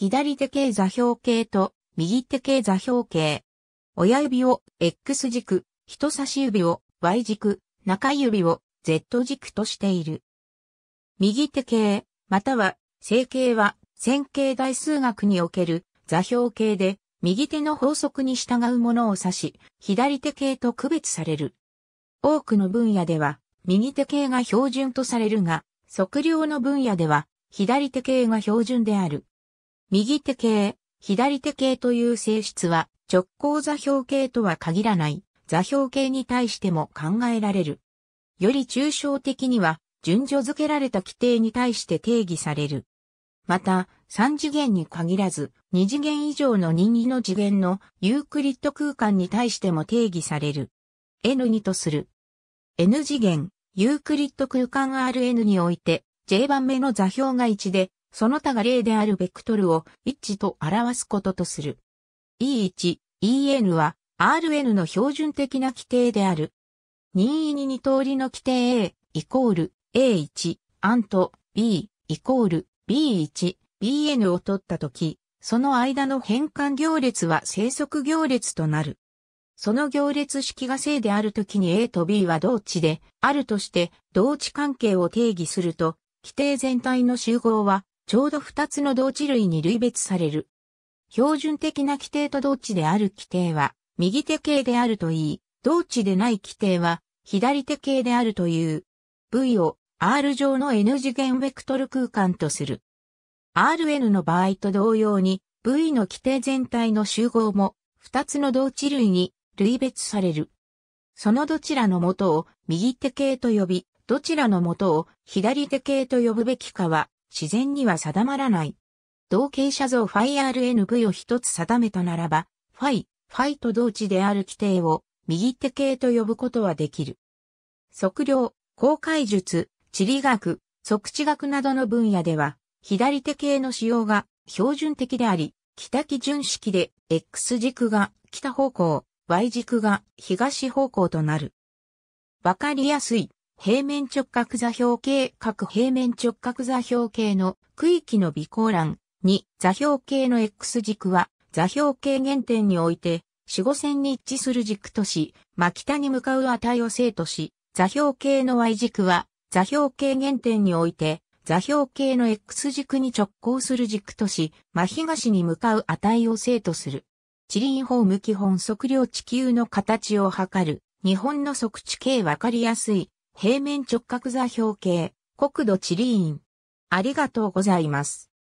左手系座標系と右手系座標系。親指を X 軸、人差し指を Y 軸、中指を Z 軸としている。右手系、または正形は線形代数学における座標系で右手の法則に従うものを指し、左手系と区別される。多くの分野では右手系が標準とされるが、測量の分野では左手系が標準である。右手系、左手系という性質は直行座標系とは限らない座標系に対しても考えられる。より抽象的には順序付けられた規定に対して定義される。また、三次元に限らず、二次元以上の任意の次元のユークリッド空間に対しても定義される。N2 とする。N 次元、ユークリッド空間 Rn において、J 番目の座標が1で、その他が例であるベクトルを一致と表すこととする。E1、EN は RN の標準的な規定である。任意に2通りの規定 A イコール A1 アント B イコール B1、BN を取ったとき、その間の変換行列は生息行列となる。その行列式が正であるときに A と B は同値であるとして同値関係を定義すると、規定全体の集合はちょうど二つの同値類に類別される。標準的な規定と同値である規定は、右手系であるといい、同値でない規定は、左手系であるという。V を R 上の N 次元ベクトル空間とする。Rn の場合と同様に、V の規定全体の集合も、二つの同値類に類別される。そのどちらの元を右手系と呼び、どちらの元を左手系と呼ぶべきかは、自然には定まらない。同型写像ファイ RNV を一つ定めたならば、ファイ、ファイと同値である規定を右手系と呼ぶことはできる。測量、公開術、地理学、測地学などの分野では、左手系の使用が標準的であり、北基準式で X 軸が北方向、Y 軸が東方向となる。わかりやすい。平面直角座標系各平面直角座標系の区域の微光欄に座標系の X 軸は座標系原点において四五線に一致する軸とし、真北に向かう値を正とし、座標系の Y 軸は座標系原点において座標系の X 軸に直行する軸とし、真東に向かう値を正とする。地理インフォーム基本測量地球の形を測る。日本の測地形わかりやすい平面直角座標系、国土地理院。ありがとうございます。